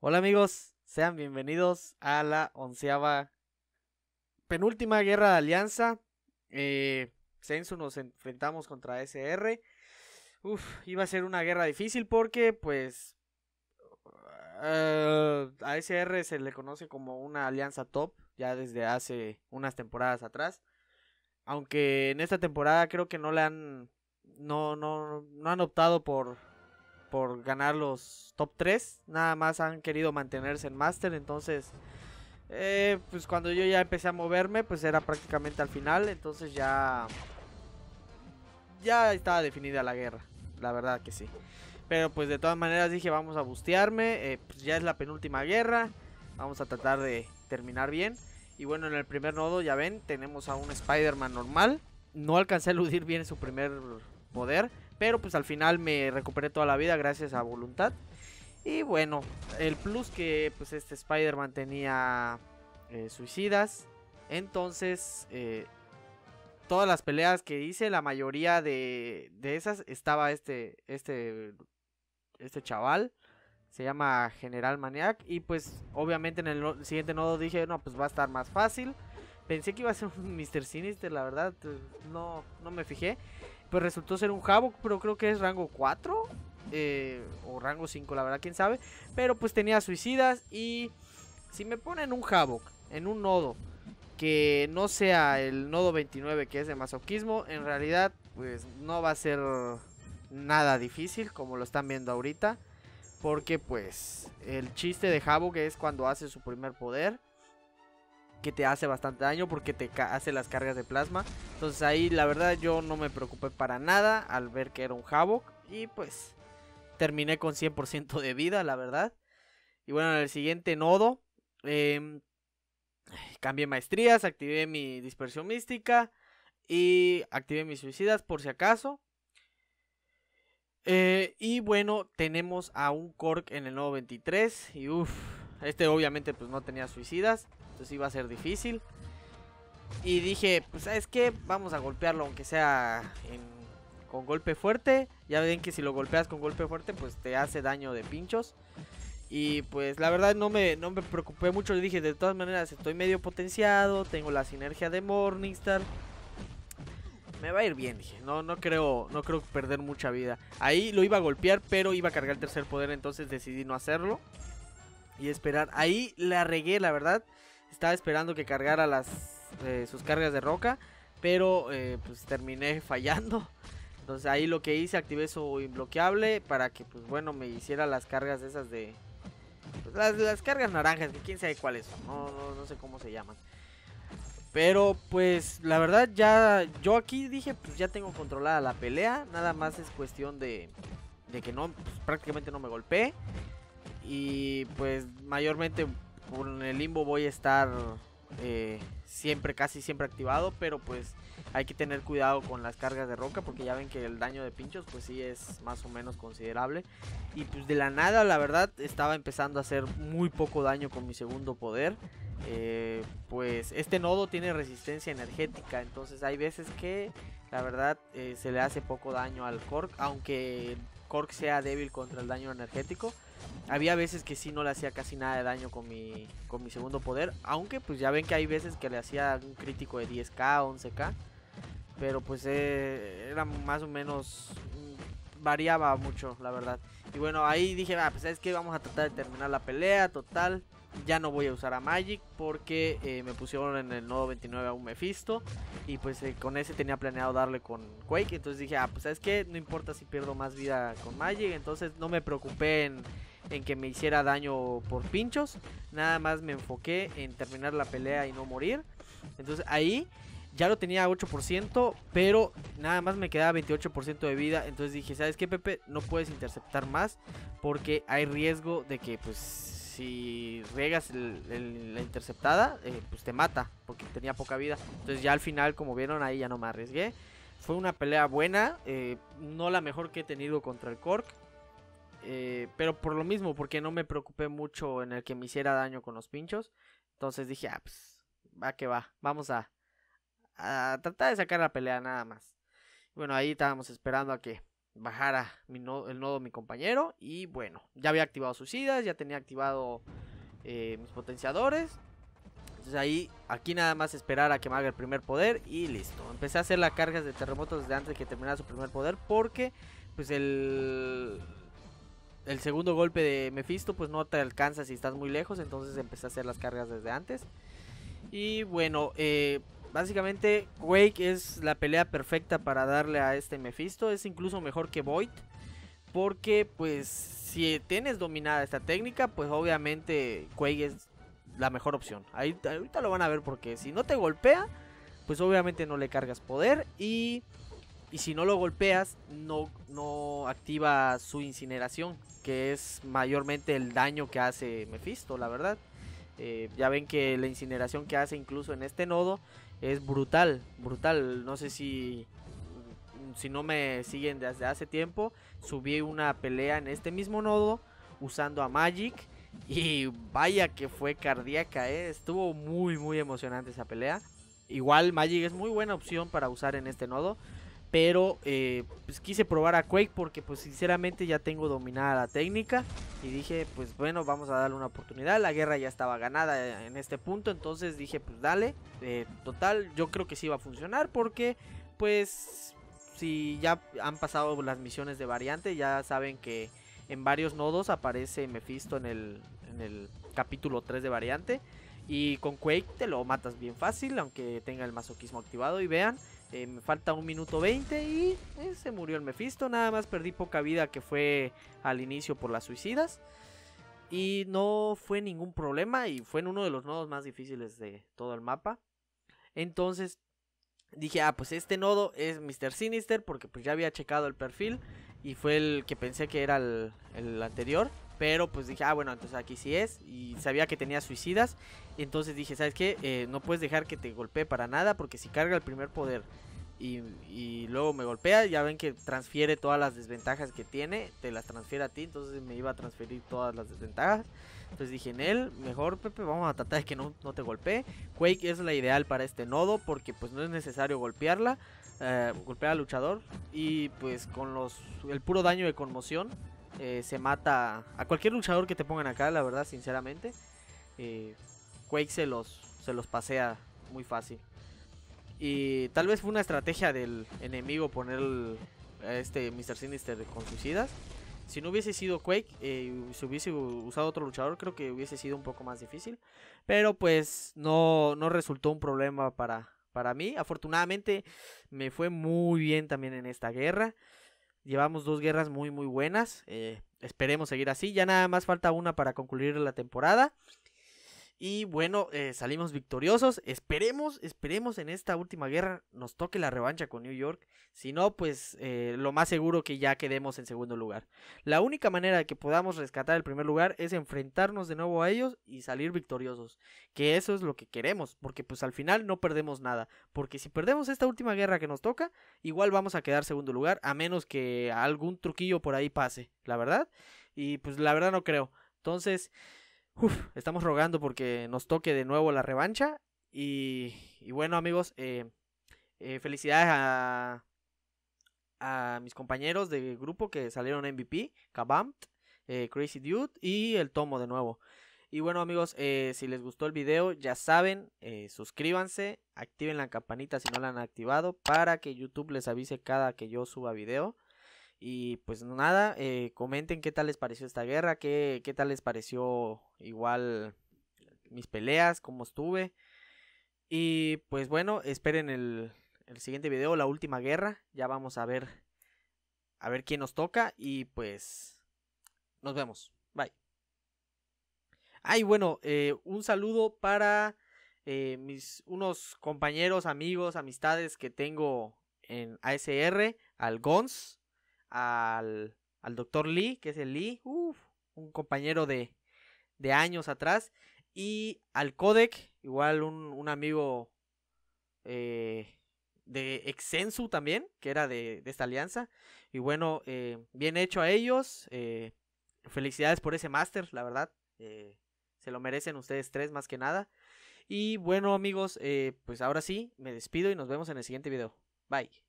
Hola amigos, sean bienvenidos a la onceava penúltima guerra de alianza. Eh, nos enfrentamos contra SR. Uf, iba a ser una guerra difícil porque pues eh, a SR se le conoce como una alianza top ya desde hace unas temporadas atrás. Aunque en esta temporada creo que no le han no no no han optado por por ganar los top 3. Nada más han querido mantenerse en Master. Entonces, eh, pues cuando yo ya empecé a moverme, pues era prácticamente al final. Entonces ya... Ya estaba definida la guerra. La verdad que sí. Pero pues de todas maneras dije, vamos a bustearme. Eh, pues ya es la penúltima guerra. Vamos a tratar de terminar bien. Y bueno, en el primer nodo, ya ven, tenemos a un Spider-Man normal. No alcancé a eludir bien su primer poder. Pero pues al final me recuperé toda la vida gracias a voluntad. Y bueno, el plus que pues este Spider-Man tenía eh, suicidas. Entonces, eh, todas las peleas que hice, la mayoría de, esas estaba este, este, este chaval. Se llama General Maniac. Y pues obviamente en el siguiente nodo dije, no, pues va a estar más fácil. Pensé que iba a ser un Mr. Sinister, la verdad. Eh, no, no me fijé. Pues resultó ser un Havoc, pero creo que es rango 4 eh, o rango 5, la verdad, quién sabe. Pero pues tenía suicidas y si me ponen un Havoc en un nodo que no sea el nodo 29 que es de masoquismo, en realidad pues no va a ser nada difícil como lo están viendo ahorita. Porque pues el chiste de Havoc es cuando hace su primer poder que te hace bastante daño porque te hace las cargas de plasma. Entonces ahí la verdad yo no me preocupé para nada al ver que era un Havoc y pues terminé con 100% de vida, la verdad. Y bueno, en el siguiente nodo eh, cambié maestrías, activé mi dispersión mística y activé mis suicidas por si acaso. Eh, y bueno, tenemos a un Cork en el nodo 23 y uff, este obviamente pues no tenía suicidas. Entonces iba a ser difícil. Y dije, pues ¿sabes que Vamos a golpearlo, aunque sea con golpe fuerte. Ya ven que si lo golpeas con golpe fuerte, pues te hace daño de pinchos. Y pues la verdad no me, me preocupé mucho. Le dije, de todas maneras, estoy medio potenciado. Tengo la sinergia de Morningstar. Me va a ir bien, dije. No, no creo, no creo perder mucha vida. Ahí lo iba a golpear, pero iba a cargar el tercer poder. Entonces decidí no hacerlo. Y esperar. Ahí la regué, la verdad estaba esperando que cargara las, eh, sus cargas de roca, pero eh, pues terminé fallando. Entonces ahí lo que hice, activé su imbloqueable para que pues bueno me hiciera las cargas esas de... Pues, las, cargas naranjas, que quién sabe cuáles son, no, sé cómo se llaman. Pero pues la verdad ya yo aquí dije pues ya tengo controlada la pelea, nada más es cuestión de, de que no pues, prácticamente no me golpeé y pues mayormente con el limbo voy a estar eh, siempre, casi siempre activado, pero pues hay que tener cuidado con las cargas de roca porque ya ven que el daño de pinchos pues sí es más o menos considerable. Y pues de la nada, la verdad, estaba empezando a hacer muy poco daño con mi segundo poder. Eh, pues este nodo tiene resistencia energética, entonces hay veces que la verdad eh, se le hace poco daño al Cork, aunque Cork sea débil contra el daño energético. Había veces que sí no le hacía casi nada de daño con mi, con mi segundo poder. Aunque pues ya ven que hay veces que le hacía un crítico de 10k, 11k. Pero pues eh, era más o menos... Mm, variaba mucho, la verdad. Y bueno, ahí dije, ah, pues es que vamos a tratar de terminar la pelea, total ya no voy a usar a Magic porque eh, me pusieron en el nodo 29 a un Mephisto y pues eh, con ese tenía planeado darle con Quake, entonces dije, ah, pues sabes que no importa si pierdo más vida con Magic, entonces no me preocupé en, en, que me hiciera daño por pinchos, nada más me enfoqué en terminar la pelea y no morir, entonces ahí... Ya lo tenía a 8%, pero nada más me quedaba 28% de vida. Entonces dije, ¿sabes qué, Pepe? No puedes interceptar más porque hay riesgo de que pues si riegas la interceptada, eh, pues te mata, porque tenía poca vida. Entonces ya al final, como vieron, ahí ya no me arriesgué. Fue una pelea buena, eh, no la mejor que he tenido contra el Cork. Eh, pero por lo mismo, porque no me preocupé mucho en el que me hiciera daño con los pinchos. Entonces dije, ah, pues, va que va, vamos a, a tratar de sacar la pelea nada más. Bueno, ahí estábamos esperando a que bajara el nodo mi compañero. Y bueno, ya había activado sus idas ya tenía activado eh, mis potenciadores. Entonces ahí, aquí nada más esperar a que me haga el primer poder y listo. Empecé a hacer las cargas de terremotos desde antes de que terminara su primer poder porque pues el... El segundo golpe de Mephisto pues no te alcanza si estás muy lejos, entonces empecé a hacer las cargas desde antes. Y bueno, eh, Básicamente, Wake es la pelea perfecta para darle a este Mephisto. Es incluso mejor que Void. Porque, pues, si tienes dominada esta técnica, pues obviamente Quake es la mejor opción. Ahí, ahorita lo van a ver porque si no te golpea, pues obviamente no le cargas poder. Y, si no lo golpeas, no, no activa su incineración, que es mayormente el daño que hace Mephisto, la verdad. Eh, ya ven que la incineración que hace incluso en este nodo es brutal, brutal. No sé si, si no me siguen desde hace tiempo, subí una pelea en este mismo nodo usando a Magic. Y vaya que fue cardíaca, ¿eh? estuvo muy muy emocionante esa pelea. Igual Magic es muy buena opción para usar en este nodo pero eh, pues, quise probar a Quake porque pues sinceramente ya tengo dominada la técnica y dije pues bueno vamos a darle una oportunidad, la guerra ya estaba ganada eh, en este punto entonces dije pues dale, eh, total yo creo que sí va a funcionar porque pues si ya han pasado las misiones de variante ya saben que en varios nodos aparece Mephisto en el, en el capítulo 3 de variante y con Quake te lo matas bien fácil aunque tenga el masoquismo activado y vean me em, falta un minuto 20 y eh, se murió el Mephisto. Nada más perdí poca vida que fue al inicio por las suicidas. Y no fue ningún problema y fue en uno de los nodos más difíciles de todo el mapa. Entonces dije, ah, pues este nodo es Mr. Sinister porque pues ya había checado el perfil y fue el que pensé que era el anterior. Pero pues dije, ah, bueno, entonces aquí sí es. Y sabía que tenía suicidas. Entonces dije, ¿sabes qué? Eh, no puedes dejar que te golpee para nada. Porque si carga el primer poder y, luego me golpea, ya ven que transfiere todas las desventajas que tiene. Te las transfiere a ti. Entonces me iba a transferir todas las desventajas. Entonces dije, en él, mejor Pepe, vamos a tratar de que no, te golpee. Quake es la ideal para este nodo. Porque pues no es necesario golpearla. Golpea eh, golpear al luchador. Y pues con los el puro daño de conmoción eh, se mata a cualquier luchador que te pongan acá, la verdad, sinceramente. Eh, Quake se los, se los pasea muy fácil. Y tal vez fue una estrategia del enemigo poner a este Mr. Sinister con suicidas. Si no hubiese sido Quake, eh, y si hubiese usado otro luchador, creo que hubiese sido un poco más difícil. Pero pues no, no resultó un problema para, para mí. Afortunadamente me fue muy bien también en esta guerra llevamos dos guerras muy, muy buenas. Eh, esperemos seguir así. Ya nada más falta una para concluir la temporada. Y bueno, eh, salimos victoriosos. Esperemos, esperemos en esta última guerra nos toque la revancha con New York. Si no, pues eh, lo más seguro que ya quedemos en segundo lugar. La única manera de que podamos rescatar el primer lugar es enfrentarnos de nuevo a ellos y salir victoriosos. Que eso es lo que queremos, porque pues al final no perdemos nada. Porque si perdemos esta última guerra que nos toca, igual vamos a quedar segundo lugar, a menos que algún truquillo por ahí pase, la verdad. Y pues la verdad no creo. Entonces, estamos rogando porque nos toque de nuevo la revancha. Y, bueno, amigos, eh, eh, felicidades a, mis compañeros de grupo que salieron MVP, Kabampt, eh, Crazy Dude y el Tomo de nuevo. Y bueno amigos, si les gustó el video, ya saben, suscríbanse, activen la campanita si no la han activado para que YouTube les avise cada que yo suba video. Y pues nada, eh, comenten qué tal les pareció esta guerra, qué, tal les pareció igual mis peleas, cómo estuve. Y pues bueno, esperen el, el siguiente video, la última guerra. Ya vamos a ver a ver quién nos toca y pues nos vemos. Bye. Ay, bueno, eh, un saludo para eh, mis unos compañeros, amigos, amistades que tengo en ASR, al Gons, al, al doctor Lee, que es el Lee, un compañero de, de, años atrás, y al Codec, igual un, amigo eh, de Exensu también, que era de, esta alianza. Y bueno, eh, bien hecho a ellos. Eh, felicidades por ese máster, la verdad. se lo merecen ustedes tres más que nada. Y bueno amigos, pues ahora sí, me despido y nos vemos en el siguiente video. Bye.